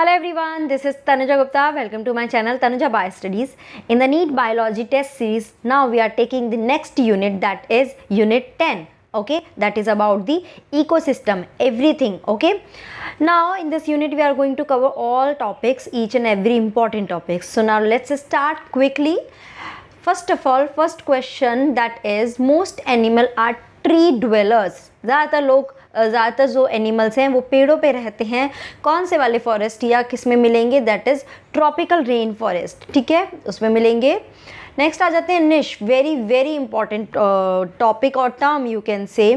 Hello everyone, this is Tanuja Gupta. Welcome to my channel Tanuja Bio Studies. In the NEET Biology Test Series, now we are taking the next unit that is Unit 10 okay that is about the ecosystem everything okay now in this unit we are going to cover all topics each and every important topic. so now let's start quickly first of all first question that is most animal are tree dwellers ज़्यादातर लोग ज़्यादातर जो animals हैं वो पेड़ों पे रहते हैं कौन से वाले फॉरेस्ट या किस में मिलेंगे that is tropical rain forest ठीक है उसमें मिलेंगे नेक्स्ट आ जाते हैं niche very very important topic और टर्म यू कैन से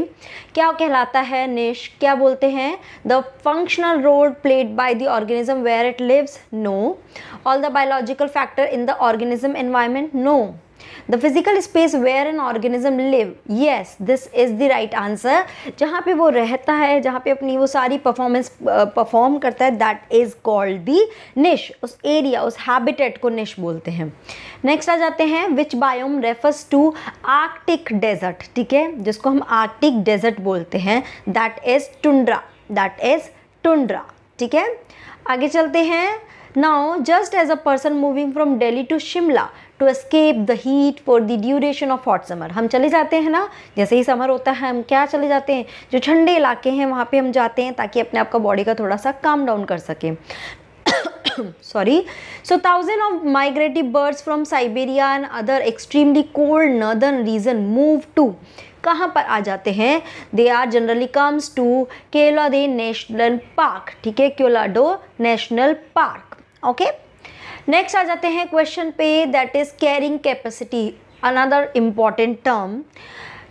क्या कहलाता है निश क्या बोलते हैं the functional role played by the organism where it lives no all the biological factor in the organism environment no the physical space where an organism live yes this is the right answer जहाँ पे वो रहता है जहाँ पे अपनी वो सारी परफॉर्मेंस परफॉर्म करता है दैट इज़ कॉल्ड दी निश उस एरिया उस हैबिटेट को निश बोलते हैं नेक्स्ट आ जाते हैं which biome refers to arctic desert ठीक है जिसको हम आर्कटिक डेजर्ट बोलते हैं that is tundra that is tundra ठीक है आगे चलते हैं now just as a person moving from Delhi to Shimla to escape the heat for the duration of hot summer हम चले जाते हैं ना जैसे ही समर होता है हम क्या चले जाते हैं जो ठंडे इलाके हैं वहाँ पे हम जाते हैं ताकि अपने आपका बॉडी का थोड़ा सा काम डाउन कर सकें sorry so thousand of migrative birds from Siberia and other extremely cold northern region move to कहाँ पर आ जाते हैं they are generally comes to Keoladeo national park ठीक है Keoladeo national park okay okay? Next आ जाते हैं क्वेश्चन पे that is carrying capacity another important term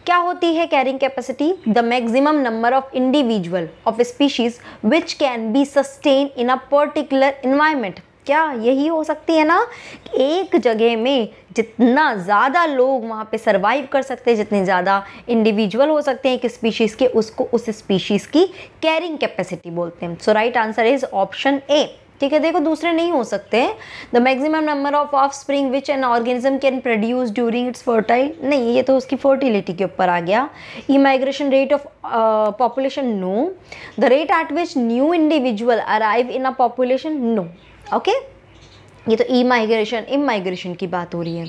क्या होती है carrying capacity the maximum number of individual of species which can be sustain in a particular environment क्या यही हो सकती है ना एक जगह में जितना ज़्यादा लोग वहाँ पे सरवाइव कर सकते हैं जितने ज़्यादा इंडिविजुअल हो सकते हैं एक स्पीशीज़ के उसको उस स्पीशीज़ की कैरिंग कैपेसिटी बोलते हैं so right answer is option A ठीक है देखो दूसरे नहीं हो सकते the maximum number of of spring which an organism can produce during its fertile नहीं ये तो उसकी फर्टिलिटी के ऊपर आ गया immigration rate of population no the rate at which new individual arrive in a population no okay ये तो ई माइग्रेशन इम माइग्रेशन की बात हो रही है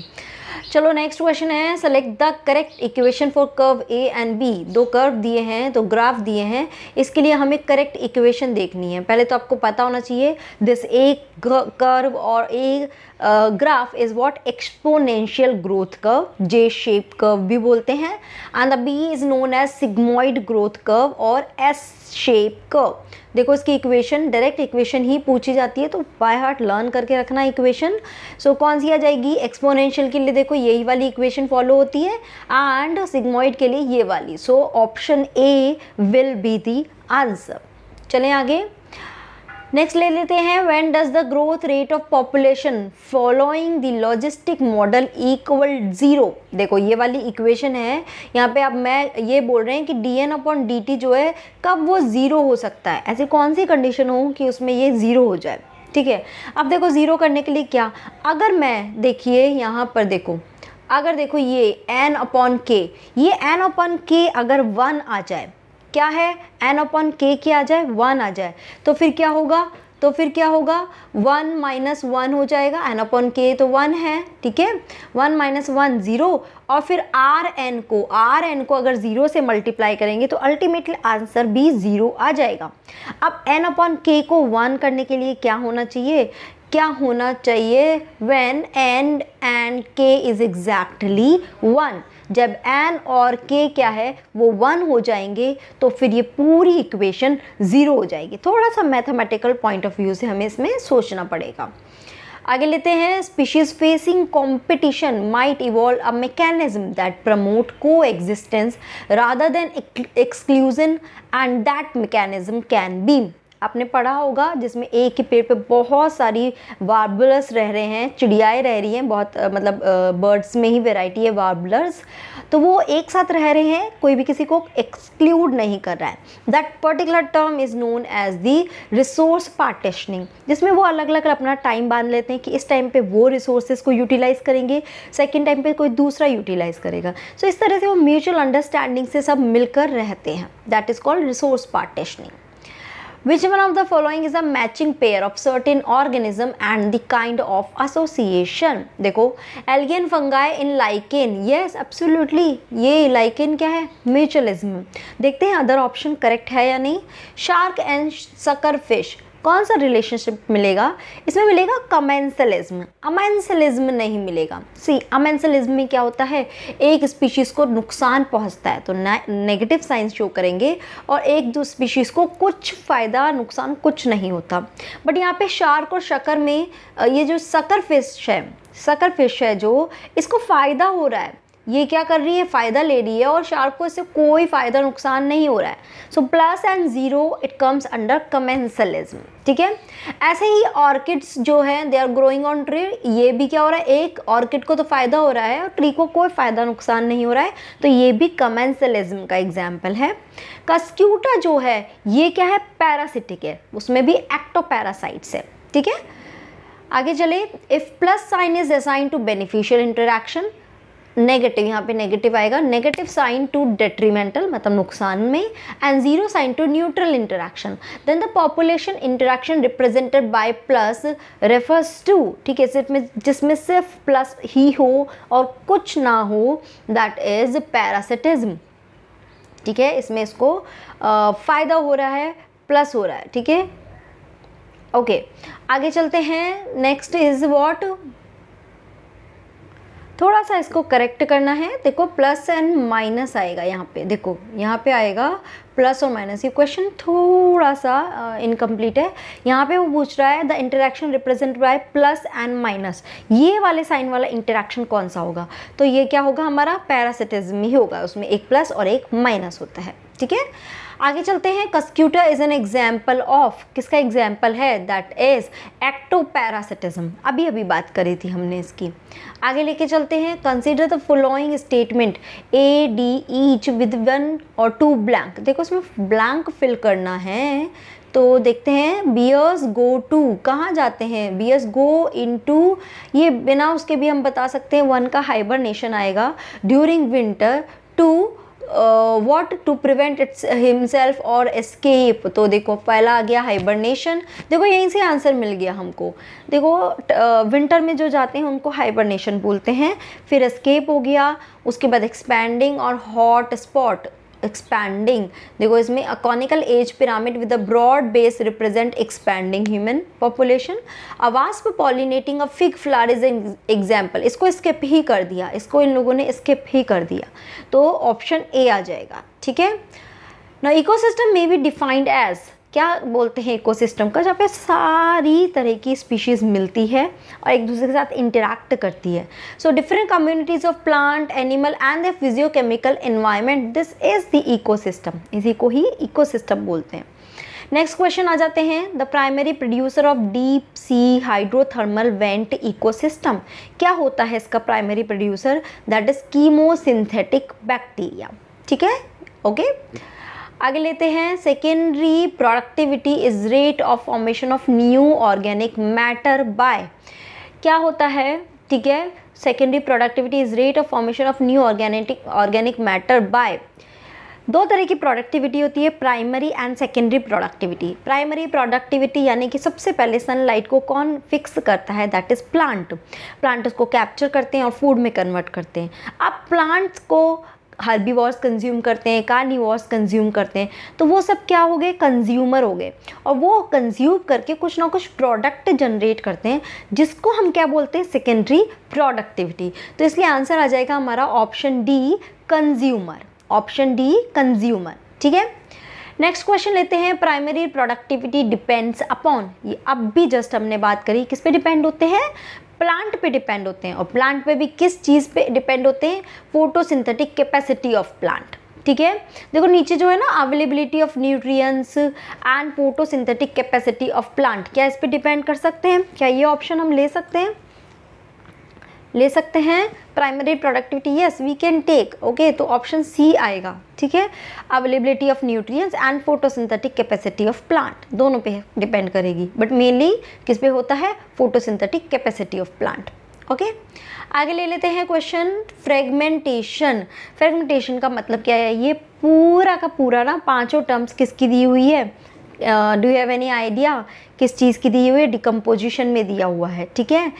चलो नेक्स्ट क्वेश्चन है select the correct equation for curve A and B दो कर्व दिए हैं तो ग्राफ दिए हैं इसके लिए हमें करेक्ट इक्वेशन देखनी है पहले तो आपको पता होना चाहिए दिस ए कर्व और A graph is what exponential growth curve J shape curve भी बोलते हैं and the B is known as sigmoid growth curve और एस शेप कर्व देखो इसकी इक्वेशन डायरेक्ट इक्वेशन ही पूछी जाती है तो बाय हार्ट लर्न करके रखना इक्वेशन सो so, कौन सी आ जाएगी एक्सपोनेंशियल के लिए देखो यही वाली इक्वेशन फॉलो होती है एंड सिग्मोइड के लिए ये वाली so option A will be the answer चलें आगे नेक्स्ट ले लेते हैं when does the growth rate of population following the logistic model equal zero देखो ये वाली इक्वेशन है यहाँ पे अब मैं ये बोल रहे हैं कि D N upon D T जो है कब वो ज़ीरो हो सकता है ऐसी कौन सी कंडीशन हो कि उसमें ये ज़ीरो हो जाए ठीक है अब देखो ज़ीरो करने के लिए क्या अगर मैं देखिए यहाँ पर देखो अगर देखो ये एन अपॉन के ये एन अपॉन के अगर वन आ जाए क्या है एन अपॉन के क्या आ जाए वन आ जाए तो फिर क्या होगा तो फिर क्या होगा वन माइनस वन हो जाएगा एन अपॉन के तो वन है ठीक है वन माइनस वन ज़ीरो और फिर आर एन को आर एन को अगर ज़ीरो से मल्टीप्लाई करेंगे तो अल्टीमेटली आंसर भी ज़ीरो आ जाएगा अब एन अपॉन के को वन करने के लिए क्या होना चाहिए क्या होना चाहिए when and and K is exactly one जब एन और के क्या है वो वन हो जाएंगे तो फिर ये पूरी इक्वेशन ज़ीरो हो जाएगी थोड़ा सा मैथमेटिकल पॉइंट ऑफ व्यू से हमें इसमें सोचना पड़ेगा आगे लेते हैं species facing competition might evolve a mechanism that promote coexistence rather than exclusion and that mechanism can be आपने पढ़ा होगा जिसमें एक ही पेड़ पे बहुत सारी वार्बलर्स रह रहे हैं चिड़ियाएँ रह रही हैं बहुत मतलब बर्ड्स में ही वेराइटी है वार्बलर्स तो वो एक साथ रह रहे हैं कोई भी किसी को एक्सक्लूड नहीं कर रहा है that particular term is known as the resource partitioning जिसमें वो अलग अलग अपना टाइम बांध लेते हैं कि इस टाइम पे वो रिसोर्सेज को यूटिलाइज़ करेंगे सेकेंड टाइम पे कोई दूसरा यूटिलाइज़ करेगा सो so, इस तरह से वो म्यूचुअल अंडरस्टैंडिंग से सब मिलकर रहते हैं that is called resource partitioning Which one of the following is a matching pair of certain organism and the kind of association? देखो algae and fungi in lichen yes absolutely ये लाइकेन क्या है mutualism देखते हैं अदर ऑप्शन करेक्ट है या नहीं shark and sucker fish कौन सा रिलेशनशिप मिलेगा इसमें मिलेगा कमेंसलिज्म अमेंसलिज्म नहीं मिलेगा सी अमेंसलिज्म में क्या होता है एक स्पीशीज को नुकसान पहुंचता है तो नेगेटिव साइंस शो करेंगे और एक दो स्पीशीज को कुछ फ़ायदा नुकसान कुछ नहीं होता बट यहाँ पे शार्क और शकर में ये जो सकर फिश है सकर फिश है जो इसको फ़ायदा हो रहा है ये क्या कर रही है फ़ायदा ले रही है और शार्क को इससे कोई फ़ायदा नुकसान नहीं हो रहा है so plus and zero it comes under commensalism ठीक है ऐसे ही ऑर्किड्स जो हैं they are growing on tree ये भी क्या हो रहा है एक ऑर्किड को तो फ़ायदा हो रहा है और ट्री को कोई फ़ायदा नुकसान नहीं हो रहा है तो ये भी कमेंसलिज्म का एग्जाम्पल है कस्क्यूटा जो है ये क्या है पैरासिटिक है उसमें भी पैरासाइट्स है ठीक है आगे चले if plus sign is assign to beneficial interaction negative यहाँ पे नेगेटिव आएगा नेगेटिव साइन टू डेट्रीमेंटल मतलब नुकसान में and zero sign to neutral interaction then the population interaction represented by plus refers to ठीक है में जिसमें सिर्फ प्लस ही हो और कुछ ना हो दैट इज़ पैरासिटिज्म ठीक है इसमें इसको फ़ायदा हो रहा है प्लस हो रहा है ठीक है ओके आगे चलते हैं नेक्स्ट इज़ वॉट थोड़ा सा इसको करेक्ट करना है देखो प्लस एंड माइनस आएगा यहाँ पे देखो यहाँ पे आएगा प्लस और माइनस ये क्वेश्चन थोड़ा सा इनकम्प्लीट है यहाँ पे वो पूछ रहा है the interaction represent by plus and minus ये वाले साइन वाला इंटरेक्शन कौन सा होगा तो ये क्या होगा हमारा पैरासिटिज्म ही होगा उसमें एक प्लस और एक माइनस होता है ठीक है आगे चलते हैं Cuscuta is an example of किसका एग्जाम्पल है दैट इज एक्टो पैरासिटिज्म अभी अभी बात करी थी हमने इसकी आगे लेके चलते हैं consider the following statement A D each with one और टू ब्लैंक देखो इसमें ब्लैंक फिल करना है तो देखते हैं बियर्स गो टू कहाँ जाते हैं बियर्स गो इन टू ये बिना उसके भी हम बता सकते हैं वन का हाइबरनेशन आएगा during winter two what to prevent its himself और एस्केप तो देखो पहला आ गया हाइबरनेशन देखो यहीं से आंसर मिल गया हमको देखो विंटर में जो जाते हैं उनको हाइबरनेशन बोलते हैं फिर एस्केप हो गया उसके बाद एक्सपैंडिंग और हॉट स्पॉट एक्सपैंडिंग देखो इसमें a conical age pyramid with a broad base represent expanding human population a wasp pollinating a fig flower is example इसको स्किप ही कर दिया इसको इन लोगों ने स्किप ही कर दिया तो ऑप्शन ए आ जाएगा ठीक है ना ecosystem may be defined as क्या बोलते हैं इकोसिस्टम का जहाँ पे सारी तरह की स्पीशीज़ मिलती है और एक दूसरे के साथ इंटरेक्ट करती है so different communities of plant animal and the physiochemical environment this is the ecosystem इसी को ही इकोसिस्टम बोलते हैं नेक्स्ट क्वेश्चन आ जाते हैं the primary producer of deep sea hydrothermal vent ecosystem क्या होता है इसका primary producer that is chemosynthetic bacteria ठीक है ओके okay? आगे लेते हैं secondary productivity is rate of formation of new organic matter by क्या होता है ठीक है secondary productivity is rate of formation of new organic organic matter by दो तरह की प्रोडक्टिविटी होती है primary and secondary productivity primary productivity यानी कि सबसे पहले सनलाइट को कौन फिक्स करता है दैट इज़ प्लांट प्लांट उसको कैप्चर करते हैं और फूड में कन्वर्ट करते हैं अब प्लांट्स को हार्बीवॉर्स कंज्यूम करते हैं कार्निवॉर्स कंज्यूम करते हैं तो वो सब क्या हो गए कंज्यूमर हो गए और वो कंज्यूम करके कुछ ना कुछ प्रोडक्ट जनरेट करते हैं जिसको हम क्या बोलते हैं सेकेंडरी प्रोडक्टिविटी तो इसलिए आंसर आ जाएगा हमारा option D consumer option D consumer ठीक है नेक्स्ट क्वेश्चन लेते हैं प्राइमरी प्रोडक्टिविटी डिपेंड्स अपॉन ये अब भी जस्ट हमने बात करी किस पे डिपेंड होते हैं प्लांट पे डिपेंड होते हैं और प्लांट पे भी किस चीज़ पे डिपेंड होते हैं फोटोसिंथेटिक कैपेसिटी ऑफ प्लांट ठीक है देखो नीचे जो है ना availability of nutrients and photosynthetic capacity of plant क्या इस पर डिपेंड कर सकते हैं क्या ये ऑप्शन हम ले सकते हैं ले सकते हैं primary productivity yes we can take okay तो ऑप्शन सी आएगा ठीक है availability of nutrients and photosynthetic capacity of plant दोनों पे डिपेंड करेगी बट मेनली किस पे होता है photosynthetic capacity of plant okay आगे ले लेते हैं क्वेश्चन फ्रेगमेंटेशन फ्रेगमेंटेशन का मतलब क्या है ये पूरा का पूरा ना पाँचों टर्म्स किसकी दी हुई है डू हैव एनी आइडिया किस चीज़ की दी हुई है डिकम्पोजिशन में दिया हुआ है ठीक है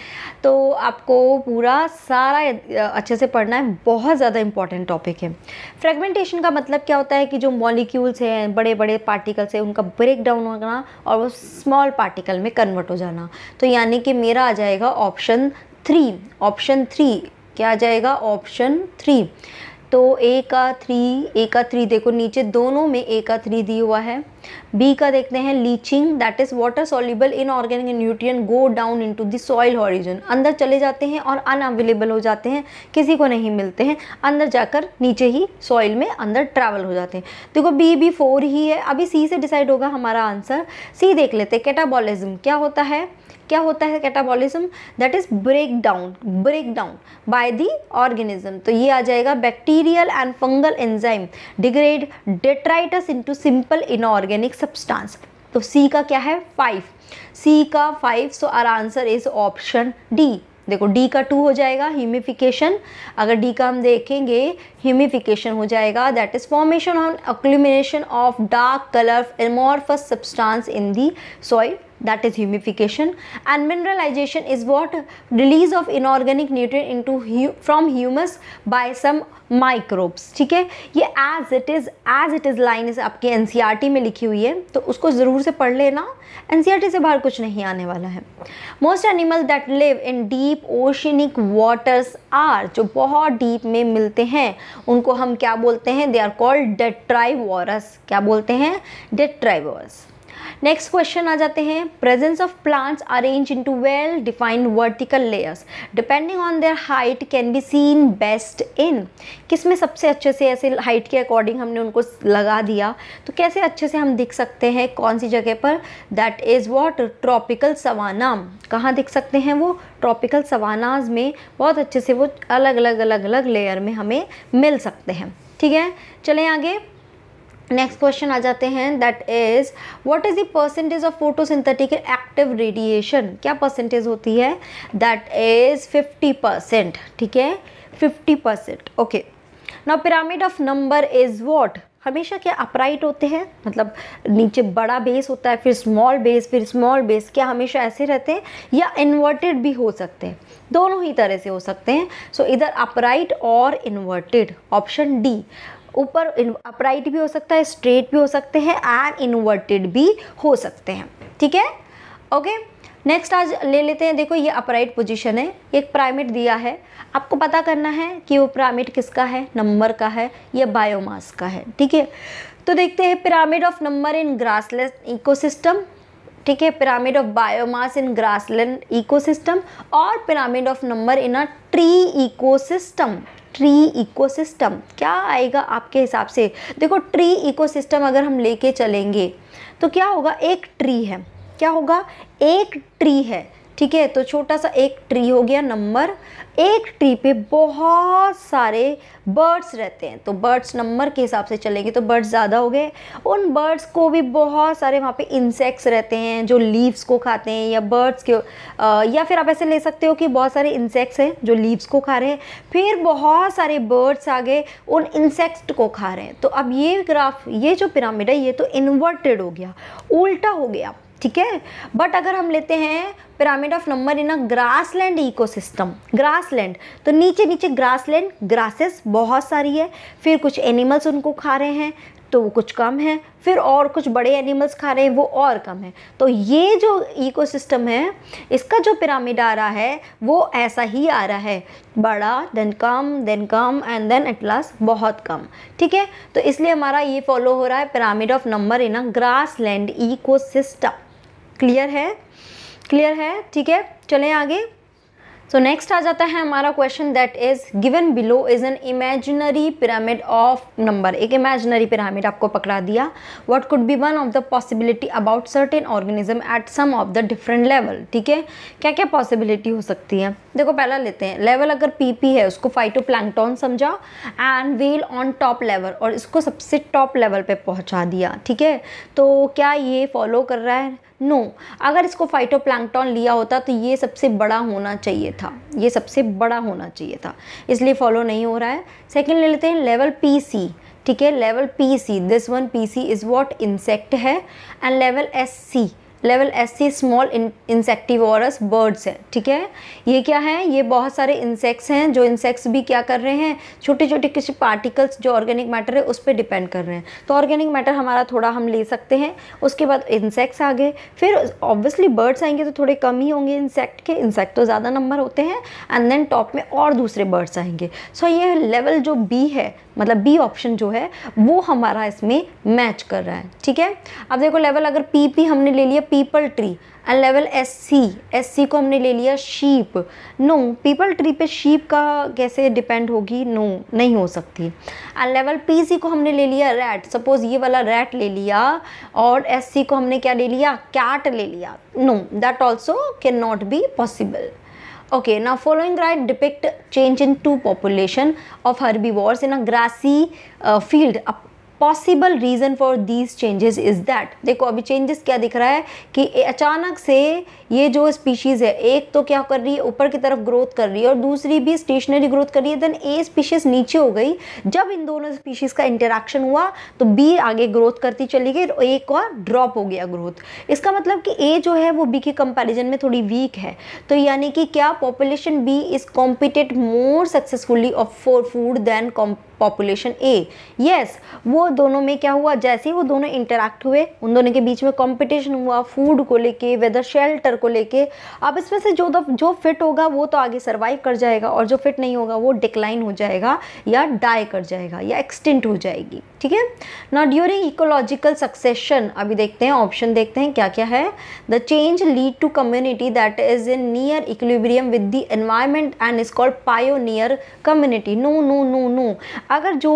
तो आपको पूरा सारा अच्छे से पढ़ना है बहुत ज़्यादा इंपॉर्टेंट टॉपिक है फ्रेगमेंटेशन का मतलब क्या होता है कि जो मॉलिक्यूल्स हैं बड़े बड़े पार्टिकल्स हैं उनका ब्रेक डाउन होना और वो स्मॉल पार्टिकल में कन्वर्ट हो जाना तो यानी कि मेरा आ जाएगा ऑप्शन थ्री ऑप्शन थ्री क्या आ जाएगा ऑप्शन थ्री तो ए का थ्री ए का थ्री देखो नीचे दोनों में ए का थ्री दी हुआ है बी का देखते हैं leaching that is water soluble inorganic nutrient go down into the soil horizon अंदर चले जाते हैं और अनअवेलेबल हो जाते हैं किसी को नहीं मिलते हैं अंदर जाकर नीचे ही सॉइल में अंदर ट्रैवल हो जाते हैं देखो बी भी फोर ही है अभी सी से डिसाइड होगा हमारा आंसर सी देख लेते हैं कैटाबॉलिज्म क्या होता है क्या होता है catabolism that is break down break down by the organism तो ये आ जाएगा bacterial and fungal enzyme degrade detritus into simple inorganic substance तो सी का क्या है फाइव सी का five so our answer is option D देखो डी का टू हो जाएगा ह्यूमिफिकेशन अगर डी का हम देखेंगे ह्यूमिफिकेशन हो जाएगा that is formation on accumulation of dark colour amorphous substance in the soil that is humification and mineralization is what release of inorganic nutrient into hu from humus by some microbes ठीक है ये as it is as it is line इस आपके N e में लिखी हुई है तो उसको ज़रूर से पढ़ लेना एन e से बाहर कुछ नहीं आने वाला है most animal that live in deep oceanic waters are जो बहुत डीप में मिलते हैं उनको हम क्या बोलते हैं दे आर कॉल्ड डेट्राइवरस क्या बोलते हैं डेट्राइवर्स नेक्स्ट क्वेश्चन आ जाते हैं presence of plants arrange in two well defined vertical layers depending on their height can be seen best in किस में सबसे अच्छे से ऐसे हाइट के अकॉर्डिंग हमने उनको लगा दिया तो कैसे अच्छे से हम दिख सकते हैं कौन सी जगह पर that is what tropical savanna कहाँ दिख सकते हैं वो ट्रॉपिकल सवानाज में बहुत अच्छे से वो अलग अलग अलग अलग लेयर में हमें मिल सकते हैं ठीक है चलें आगे नेक्स्ट क्वेश्चन आ जाते हैं that is what is the percentage of photosynthetic active radiation क्या परसेंटेज होती है दैट इज 50 परसेंट ठीक है 50 percent okay now pyramid of number is what हमेशा क्या अपराइट होते हैं मतलब नीचे बड़ा बेस होता है फिर स्मॉल बेस फिर स्मॉल बेस क्या हमेशा ऐसे रहते हैं या इन्वर्टेड भी हो सकते हैं दोनों ही तरह से हो सकते हैं सो so, इधर अपराइट और इन्वर्टेड ऑप्शन डी ऊपर अपराइट भी हो सकता है स्ट्रेट भी हो सकते हैं एंड इन्वर्टेड भी हो सकते हैं ठीक है ओके नेक्स्ट आज ले लेते हैं देखो ये अपराइट पोजीशन है एक प्राइमेट दिया है आपको पता करना है कि वो प्राइमेट किसका है नंबर का है या बायोमास का है ठीक है तो देखते हैं pyramid of number in grassland ecosystem ठीक है pyramid of biomass in grassland ecosystem और pyramid of number in a tree ecosystem tree ecosystem क्या आएगा आपके हिसाब से देखो ट्री इकोसिस्टम अगर हम लेके चलेंगे तो क्या होगा एक ट्री है क्या होगा एक ट्री है ठीक है तो छोटा सा एक ट्री हो गया नंबर एक ट्री पे बहुत सारे बर्ड्स रहते हैं तो बर्ड्स नंबर के हिसाब से चलेंगे तो बर्ड्स ज़्यादा हो गए उन बर्ड्स को भी बहुत सारे वहाँ पे इंसेक्ट्स रहते हैं जो लीव्स को खाते हैं या बर्ड्स के आ, या फिर आप ऐसे ले सकते हो कि बहुत सारे इंसेक्ट्स हैं जो लीव्स को खा रहे हैं फिर बहुत सारे बर्ड्स आ गए उन इंसेक्ट को खा रहे हैं तो अब ये ग्राफ ये जो पिरामिड है ये तो इन्वर्टेड हो गया उल्टा हो गया ठीक है बट अगर हम लेते हैं pyramid of number in a grassland ecosystem grassland तो नीचे नीचे ग्रास लैंड ग्रासेस बहुत सारी है फिर कुछ एनिमल्स उनको खा रहे हैं तो वो कुछ कम है फिर और कुछ बड़े एनिमल्स खा रहे हैं वो और कम है तो ये जो इकोसिस्टम है इसका जो पिरामिड आ रहा है वो ऐसा ही आ रहा है बड़ा देन कम देन कम एंड देन एट लास्ट बहुत कम ठीक है तो इसलिए हमारा ये फॉलो हो रहा है pyramid of number in a grassland ecosystem clear है क्लियर है ठीक है चलें आगे सो so नेक्स्ट आ जाता है हमारा question that is given below is an imaginary pyramid of number एक इमेजिनरी पिरामिड आपको पकड़ा दिया what could be one of the possibility about certain organism at some of the different level ठीक है क्या क्या पॉसिबिलिटी हो सकती है देखो पहला लेते हैं लेवल अगर पी पी है उसको फाइटोप्लैंकटॉन समझा and well on top level और इसको सबसे टॉप लेवल पर पहुँचा दिया ठीक है तो क्या ये फॉलो कर रहा है नो no. अगर इसको फाइटोप्लांकटॉन लिया होता तो ये सबसे बड़ा होना चाहिए था ये सबसे बड़ा होना चाहिए था इसलिए फॉलो नहीं हो रहा है सेकेंड ले लेते हैं लेवल पी सी ठीक है level P C this one P C is what insect है and level S C level S C small insectivorous birds हैं ठीक है ये क्या है ये बहुत सारे इंसेक्ट्स हैं जो इंसेक्ट्स भी क्या कर रहे हैं छोटे छोटे किसी पार्टिकल्स जो ऑर्गेनिक मैटर है उस पर डिपेंड कर रहे हैं तो ऑर्गेनिक मैटर हमारा थोड़ा हम ले सकते हैं उसके बाद इंसेक्ट्स आ गए फिर ऑब्वियसली बर्ड्स आएंगे तो थोड़े कम ही होंगे इंसेक्ट के इंसेक्ट तो ज़्यादा नंबर होते हैं एंड देन टॉप में और दूसरे बर्ड्स आएंगे सो ये लेवल जो बी है मतलब बी ऑप्शन जो है वो हमारा इसमें मैच कर रहा है ठीक है अब देखो लेवल अगर पी पी हमने ले लिया peepal tree and level S C S C को हमने ले लिया शीप नो पीपल ट्री पे शीप का कैसे डिपेंड होगी नो no, नहीं हो सकती एंड लेवल पी सी को हमने ले लिया रैट सपोज ये वाला रैट ले लिया और एस सी को हमने क्या ले लिया कैट ले लिया no that also can not be possible okay ना following right depict change in two population of herbivores in a grassy field possible reason for these changes is that देखो अभी चेंजेस क्या दिख रहा है कि अचानक से ये जो स्पीशीज़ है एक तो क्या कर रही है ऊपर की तरफ ग्रोथ कर रही है और दूसरी भी स्टेशनरी ग्रोथ कर रही है देन ए स्पीशीज़ नीचे हो गई जब इन दोनों स्पीशीज़ का इंटरेक्शन हुआ तो बी आगे ग्रोथ करती चली गई और ए का ड्रॉप हो गया ग्रोथ इसका मतलब कि ए जो है वो बी के कंपेरिजन में थोड़ी वीक है तो यानी कि क्या population B is competed more successfully of for food than population A yes वो दोनों में क्या हुआ जैसे ही वो दोनों इंटरेक्ट हुए उन दोनों के बीच में कंपटीशन हुआ फूड को लेके वेदर शेल्टर को लेके अब इसमें से जो जो फिट होगा वो तो आगे सर्वाइव कर जाएगा और जो फिट नहीं होगा वो डिक्लाइन हो जाएगा या डाई कर जाएगा या एक्सटेंट हो जाएगी ठीक है ना ड्यूरिंग इकोलॉजिकल सक्सेशन अभी देखते हैं ऑप्शन देखते हैं क्या क्या है the change lead to community that is in near equilibrium with the environment and is called pioneer community no no no no अगर जो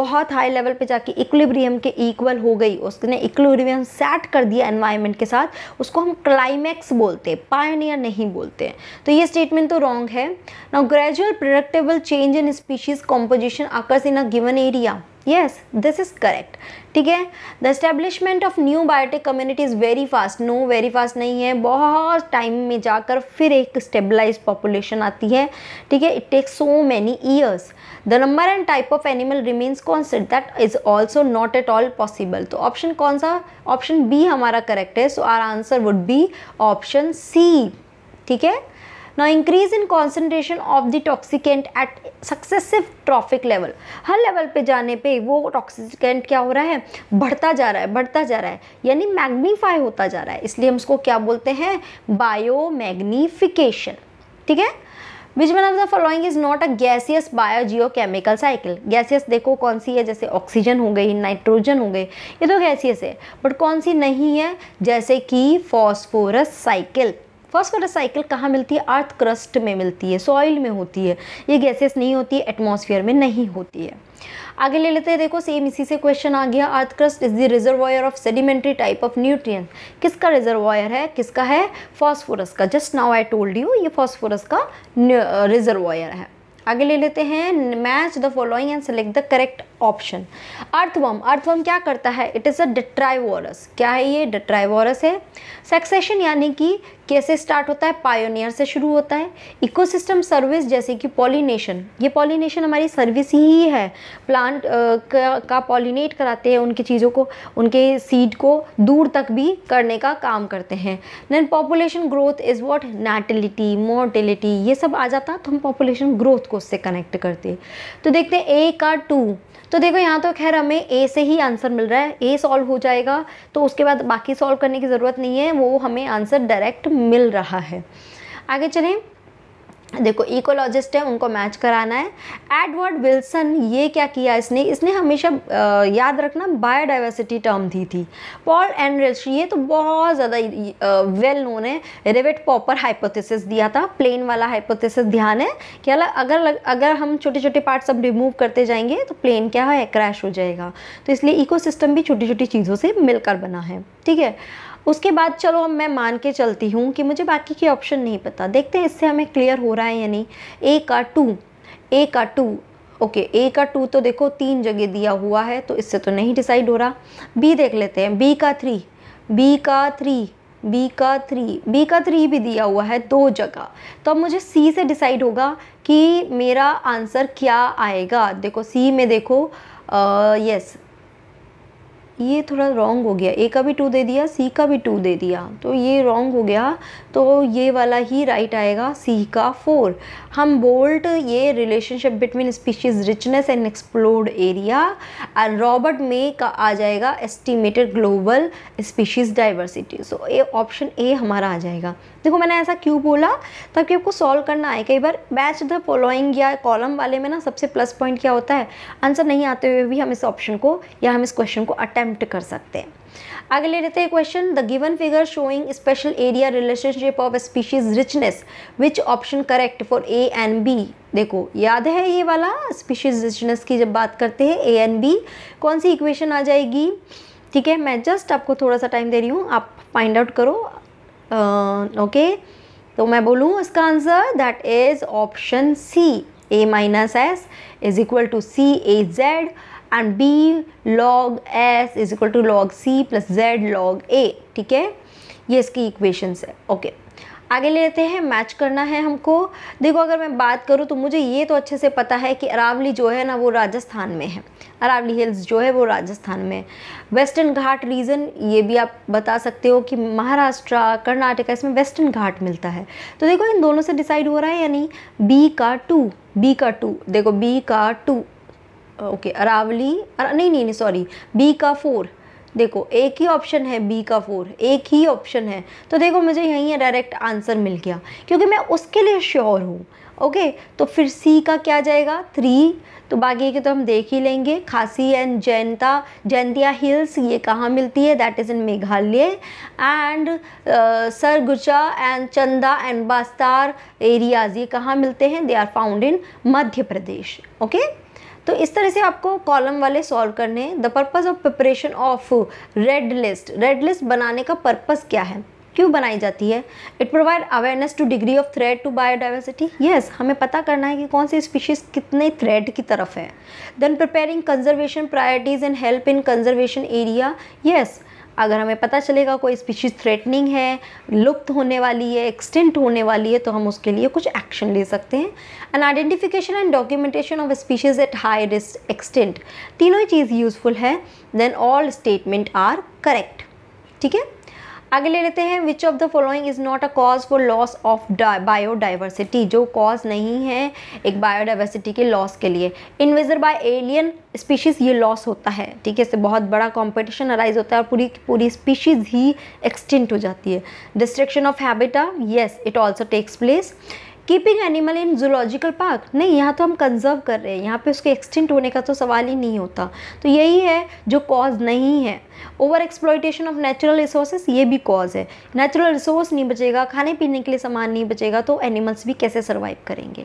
बहुत हाई लेवल पे जाके इक्लिब्रियम के इक्वल हो गई उसने इक्लिब्रियम सेट कर दिया एनवायरमेंट के साथ उसको हम क्लाइमैक्स बोलते हैं पायोनियर नहीं बोलते हैं तो ये स्टेटमेंट तो रॉन्ग है ना gradual predictable change in species composition occurs in a given area yes this is correct ठीक है the establishment of new biotic community is very fast no very fast नहीं है बहुत टाइम में जाकर फिर एक स्टेबलाइज पॉपुलेशन आती है ठीक है it takes so many years the number and type of animal remains constant that is also not at all possible तो ऑप्शन कौन सा ऑप्शन बी हमारा करेक्ट है so our answer would be option C ठीक है Now increase in concentration of the toxicant at successive trophic level. हर level पे जाने पे वो टॉक्सिकेंट क्या हो रहा है बढ़ता जा रहा है बढ़ता जा रहा है यानी मैग्नीफाई होता जा रहा है इसलिए हम उसको क्या बोलते हैं मैग्नीफिकेशन ठीक है which one of the following is not a gaseous chemical cycle gaseous देखो कौन सी है जैसे ऑक्सीजन हो गई नाइट्रोजन हो गई ये तो गैसियस है बट कौन सी नहीं है जैसे कि फॉस्फोरस साइकिल फॉस्फोरस साइकिल कहाँ मिलती है अर्थ क्रस्ट में मिलती है सॉइल में होती है ये गैसेस नहीं होती है एटमोसफियर में नहीं होती है आगे ले लेते हैं देखो सेम इसी से क्वेश्चन आ गया earth crust is the reservoir of sedimentary type of nutrient किसका रिजर्वायर है किसका है फॉस्फोरस का just now I told you ये फॉस्फोरस का रिजर्वायर है आगे ले लेते हैं match the following and select the correct option earthworm earthworm क्या करता है इट इज़ अ डिट्राइवोरस क्या है ये डिट्राइवोरस है सक्सेशन यानी कि कैसे स्टार्ट होता है पायोनियर से शुरू होता है इकोसिस्टम सर्विस जैसे कि पॉलिनेशन ये पॉलिनेशन हमारी सर्विस ही है प्लांट का, का पॉलिनेट कराते हैं उनकी चीज़ों को उनके सीड को दूर तक भी करने का काम करते हैं then population growth is what natality mortality ये सब आ जाता तो हम पॉपुलेशन ग्रोथ को उससे कनेक्ट करते तो देखते हैं ए का टू तो देखो यहाँ तो खैर हमें ए से ही आंसर मिल रहा है ए सॉल्व हो जाएगा तो उसके बाद बाकी सॉल्व करने की ज़रूरत नहीं है वो हमें आंसर डायरेक्ट मिल रहा है आगे चलें देखो इकोलॉजिस्ट है उनको मैच कराना है एडवर्ड विल्सन ये क्या किया इसने इसने हमेशा याद रखना बायोडाइवर्सिटी टर्म दी थी पॉल एनरिच ये तो बहुत ज़्यादा वेल नोन है रेवेट पॉपर हाइपोथेसिस दिया था प्लेन वाला हाइपोथेसिस ध्यान है क्या अगर अगर हम छोटे छोटे पार्ट्स अब रिमूव करते जाएंगे तो प्लेन क्या है क्रैश हो जाएगा तो इसलिए इको भी छोटी छोटी चीज़ों से मिलकर बना है ठीक है उसके बाद चलो अब मैं मान के चलती हूँ कि मुझे बाकी के ऑप्शन नहीं पता देखते हैं इससे हमें क्लियर हो रहा है या नहीं ए का टू ए का टू ओके ए का टू तो देखो तीन जगह दिया हुआ है तो इससे तो नहीं डिसाइड हो रहा बी देख लेते हैं बी का थ्री बी का थ्री बी का थ्री बी का थ्री भी दिया हुआ है दो जगह तो अब मुझे सी से डिसाइड होगा कि मेरा आंसर क्या आएगा देखो सी में देखो यस ये थोड़ा रॉन्ग हो गया ए का भी टू दे दिया सी का भी टू दे दिया तो ये रॉन्ग हो गया तो ये वाला ही राइट आएगा सी का फोर हम बोल्ट ये relationship between species richness and explored area and Robert May का आ जाएगा estimated global species diversity so A option A हमारा आ जाएगा देखो मैंने ऐसा क्यों बोला ताकि आपको सॉल्व करना आए कई बार बैच द फॉलोइंग या कॉलम वाले में ना सबसे प्लस पॉइंट क्या होता है आंसर नहीं आते हुए भी हम इस ऑप्शन को या हम इस क्वेश्चन को अटैम्प्ट कर सकते हैं आगे ले लेते हैं question the given figure showing special area relationship of species richness which option correct for A and B देखो याद है ये वाला स्पीशीज रिचनेस की जब बात करते हैं ए एंड बी कौन सी इक्वेशन आ जाएगी ठीक है मैं जस्ट आपको थोड़ा सा टाइम दे रही हूँ आप फाइंड आउट करो ओके तो मैं बोलूँ इसका answer that is option C A minus S is equal to C A Z and B log S is equal to log C plus Z log A ठीक है ये इसकी इक्वेशंस है ओके आगे ले लेते हैं मैच करना है हमको देखो अगर मैं बात करूँ तो मुझे ये तो अच्छे से पता है कि अरावली जो है ना वो राजस्थान में है अरावली हिल्स जो है वो राजस्थान में है वेस्टर्न घाट रीजन ये भी आप बता सकते हो कि महाराष्ट्र कर्नाटका इसमें वेस्टर्न घाट मिलता है तो देखो इन दोनों से डिसाइड हो रहा है यानी बी का टू बी का टू देखो बी का टू ओके अरावली अर, नहीं नहीं नहीं सॉरी बी का फोर देखो एक ही ऑप्शन है बी का फोर एक ही ऑप्शन है तो देखो मुझे यहीं है डायरेक्ट आंसर मिल गया क्योंकि मैं उसके लिए श्योर हूँ ओके तो फिर सी का क्या जाएगा थ्री तो बाकी के तो हम देख ही लेंगे खासी एंड जैनता जैनतिया हिल्स ये कहाँ मिलती है that is in Meghalaya and Surguja and Chanda and Bastar areas ये कहाँ मिलते हैं they are found in Madhya Pradesh okay okay? तो इस तरह से आपको कॉलम वाले सॉल्व करने हैं the purpose of preparation of red list red list बनाने का पर्पज़ क्या है क्यों बनाई जाती है it provide awareness to degree of threat to biodiversity yes हमें पता करना है कि कौन सी स्पीशीज़ कितने थ्रेड की तरफ है then preparing conservation priorities and help in conservation area yes अगर हमें पता चलेगा कोई स्पीशीज़ थ्रेटनिंग है लुप्त होने वाली है एक्सटेंट होने वाली है तो हम उसके लिए कुछ एक्शन ले सकते हैं and identification and documentation of species at high risk extinct तीनों ही चीज़ यूज़फुल है then all statement are correct ठीक है आगे ले लेते हैं which of the following is not a cause for loss of biodiversity जो कॉज नहीं है एक बायोडाइवर्सिटी के लॉस के लिए इन्वेजर बाय एलियन स्पीशीज़ ये लॉस होता है ठीक है इससे बहुत बड़ा कॉम्पिटिशन अराइज होता है और पूरी पूरी स्पीशीज़ ही एक्सटिंट हो जाती है destruction of habitat yes it also takes place keeping animal in zoological park नहीं यहाँ तो हम कंजर्व कर रहे हैं यहाँ पे उसके एक्सटेंट होने का तो सवाल ही नहीं होता तो यही है जो कॉज नहीं है over exploitation of natural resources ये भी कॉज है नेचुरल रिसोर्स नहीं बचेगा खाने पीने के लिए सामान नहीं बचेगा तो एनिमल्स भी कैसे सर्वाइव करेंगे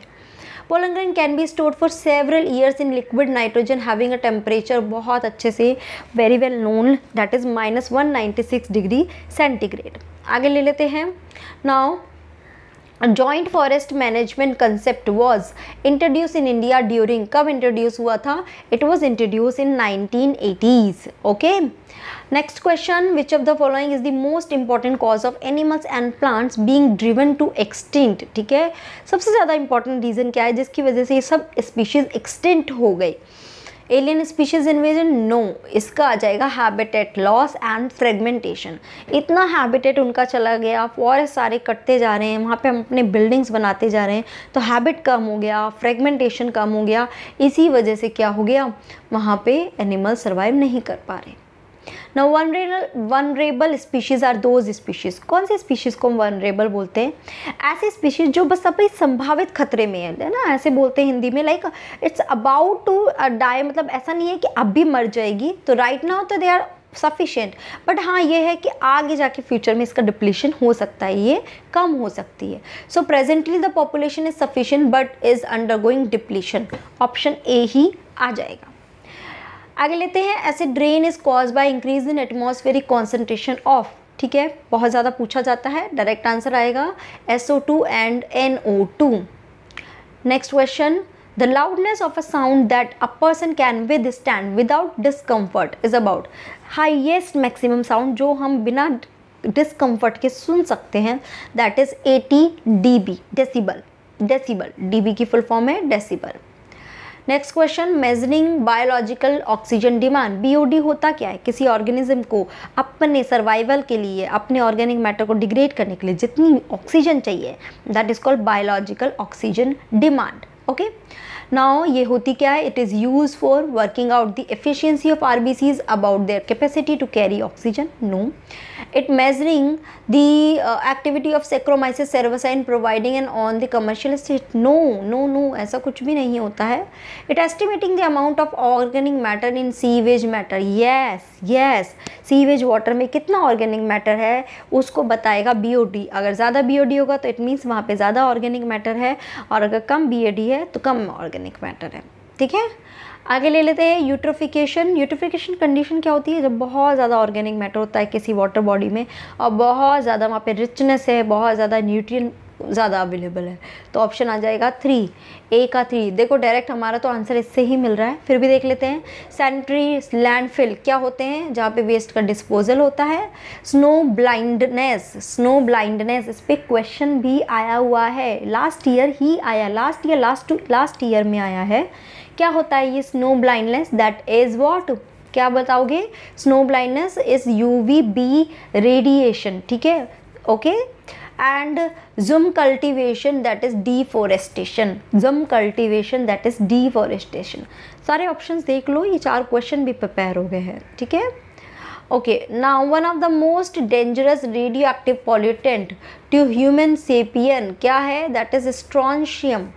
pollen grain can be store for several years in liquid nitrogen having a temperature बहुत अच्छे से very well known that is minus one ninety six degree centigrade आगे ले लेते हैं now joint forest management concept was introduce in India during कब introduce हुआ था it was introduce in nineteen eighties okay next question which of the following is the most important cause of animals and plants being driven to extinct ठीक है सबसे ज़्यादा important reason क्या है जिसकी वजह से ये सब स्पीशीज़ एक्सटिंट हो गई एलियन स्पीशीज इन्वेजन नो इसका आ जाएगा हैबिटेट लॉस एंड फ्रेगमेंटेशन इतना हैबिटेट उनका चला गया फॉरेस्ट सारे कटते जा रहे हैं वहाँ पे हम अपने बिल्डिंग्स बनाते जा रहे हैं तो हैबिट कम हो गया फ्रेगमेंटेशन कम हो गया इसी वजह से क्या हो गया वहाँ पे एनिमल सर्वाइव नहीं कर पा रहे no vulnerable vulnerable species are those species कौन सी स्पीशीज़ को हम वनरेबल बोलते हैं ऐसी स्पीशीज़ जो बस अभी संभावित खतरे में है ना ऐसे बोलते हैं हिंदी में like it's about to die मतलब ऐसा नहीं है कि अब भी मर जाएगी तो राइट नाउ तो दे आर सफिशेंट बट हाँ ये है कि आगे जाके फ्यूचर में इसका डिप्लीशन हो सकता है ये कम हो सकती है so presently the population is sufficient but is undergoing depletion option A ही आ जाएगा आगे लेते हैं acid rain is cause by increase in atmospheric concentration of ठीक है बहुत ज़्यादा पूछा जाता है डायरेक्ट आंसर आएगा S O two and N O two next question the loudness of a sound that a person can withstand without discomfort is about highest maximum sound जो हम बिना डिसकम्फर्ट के सुन सकते हैं that is eighty D B decibel decibel D B की full form है decibel next question measuring biological oxygen demand BOD होता क्या है किसी ऑर्गेनिज्म को अपने सर्वाइवल के लिए अपने ऑर्गेनिक मैटर को डिग्रेड करने के लिए जितनी ऑक्सीजन चाहिए that is called biological oxygen demand okay now ये होती क्या है it is use for working out the efficiency of R B Cs about their capacity to carry oxygen no it measuring the activity of saccharomyces cerevisiae providing and on the commercial state no no no ऐसा कुछ भी नहीं होता है it estimating the amount of organic matter in sewage matter yes yes sewage water में कितना organic matter है उसको बताएगा बी अगर ज़्यादा बी होगा तो इट मीन्स वहाँ पर ज़्यादा ऑर्गेनिक मैटर है और अगर कम बी है है तो कम ऑर्गेनिक मैटर है ठीक है आगे ले लेते हैं यूट्रोफिकेशन यूट्रोफिकेशन कंडीशन क्या होती है जब बहुत ज़्यादा ऑर्गेनिक मैटर होता है किसी वाटर बॉडी में और बहुत ज़्यादा वहाँ पे रिचनेस है बहुत ज़्यादा न्यूट्रिएंट ज़्यादा अवेलेबल है तो ऑप्शन आ जाएगा थ्री ए का थ्री देखो डायरेक्ट हमारा तो आंसर इससे ही मिल रहा है फिर भी देख लेते हैं सेंट्री लैंडफिल क्या होते हैं जहाँ पे वेस्ट का डिस्पोजल होता है स्नो ब्लाइंडनेस स्नो ब्लाइंडनेस इस पर क्वेश्चन भी आया हुआ है लास्ट ईयर ही आया last year last last year में आया है क्या होता है ये snow blindness that is what क्या बताओगे snow blindness is U V B radiation ठीक है okay and jhum cultivation that is deforestation jhum cultivation that is deforestation सारे ऑप्शन देख लो ये चार क्वेश्चन भी प्रिपेयर हो गए हैं ठीक है okay now one of the most dangerous radioactive pollutant to human sapien क्या है that is strontium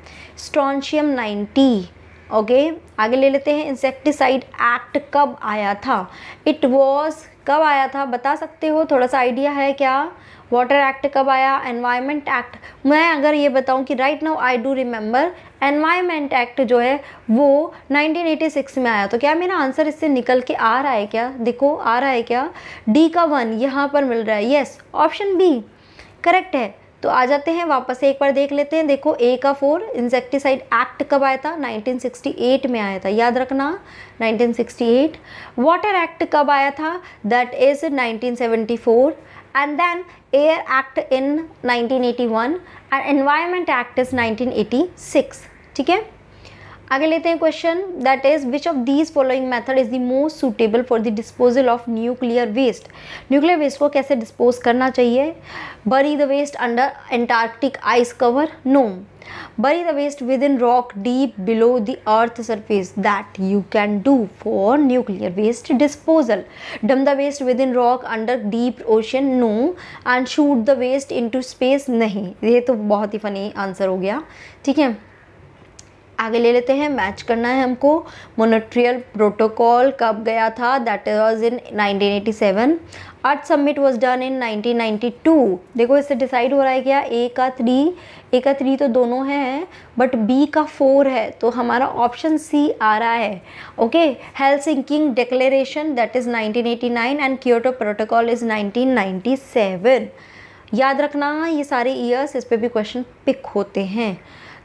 strontium ninety okay आगे ले लेते हैं इंसेक्टिसाइड एक्ट कब आया था इट वॉज कब आया था बता सकते हो थोड़ा सा आइडिया है क्या वाटर एक्ट कब आया एनवायरमेंट एक्ट मैं अगर ये बताऊं कि right now I do remember environment act जो है वो 1986 में आया तो क्या मेरा आंसर इससे निकल के आ रहा है क्या देखो आ रहा है क्या डी का वन यहाँ पर मिल रहा है येस ऑप्शन बी करेक्ट है तो आ जाते हैं वापस से एक बार देख लेते हैं देखो ए का फोर इंसेक्टिसाइड एक्ट कब आया था 1968 में आया था याद रखना 1968 वाटर एक्ट कब आया था that is 1974 and then Air Act in 1981 and Environment Act is 1986 ठीक है आगे लेते हैं question that is which of these following method is the most suitable for the disposal of nuclear waste nuclear waste को कैसे dispose करना चाहिए bury the waste under Antarctic ice cover no bury the waste within rock deep below the earth surface that you can do for nuclear waste disposal dump the waste within rock under deep ocean no and shoot the waste in into space नहीं ये तो बहुत ही funny answer हो गया ठीक है आगे ले लेते हैं मैच करना है हमको मोनोट्रियल प्रोटोकॉल कब गया था that was in 1987 earth summit was done in 1992 देखो इससे डिसाइड हो रहा है क्या ए का थ्री ए का थ्री तो दोनों हैं बट बी का फोर है तो हमारा ऑप्शन सी आ रहा है ओके सिंकिंग declaration that is 1989 and Kyoto protocol is nineteen याद रखना ये सारे ईयर्स इस पर भी क्वेश्चन पिक होते हैं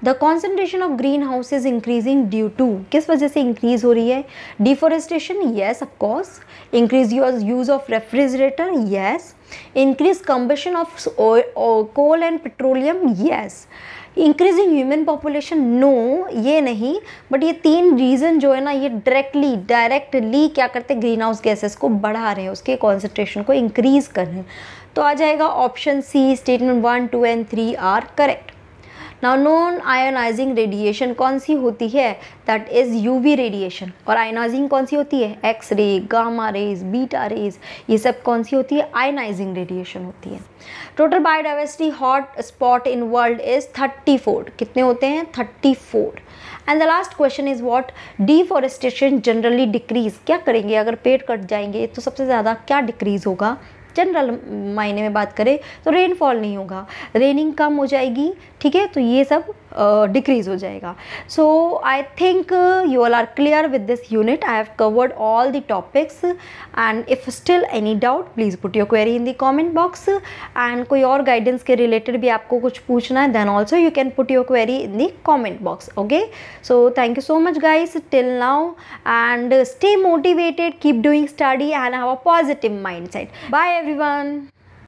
the concentration of green house is increasing due to किस वजह से इंक्रीज हो रही है deforestation yes of course increase your use of refrigerator yes increase combustion of coal and petroleum yes increasing human population no ये नहीं बट ये तीन रीज़न जो है ना ये डायरेक्टली डायरेक्टली क्या करते हैं ग्रीन हाउस गैसेस को बढ़ा रहे हैं उसके कॉन्सेंट्रेशन को इंक्रीज़ कर रहे हैं तो आ जाएगा option C statement one two and three are correct now non ionizing radiation कौन सी होती है that is U V radiation और आयोनाइजिंग कौन सी होती है X ray gamma rays beta raise ये सब कौन सी होती है आयोनाइजिंग रेडिएशन होती है total biodiversity hot spot in world is thirty four कितने होते हैं thirty four and the last question is what deforestation generally decrease क्या करेंगे अगर पेड़ कट जाएंगे तो सबसे ज़्यादा क्या डिक्रीज होगा जनरल मायने में बात करें तो रेनफॉल नहीं होगा रेनिंग कम हो जाएगी ठीक है तो ये सब डिक्रीज़ हो जाएगा so I think you all are clear with this unit I have covered all the topics and if still any doubt please put your query in the comment box and कोई और guidance के related भी आपको कुछ पूछना है then also you can put your query in the comment box okay so thank you so much guys till now and stay motivated keep doing study and have a positive mind set bye every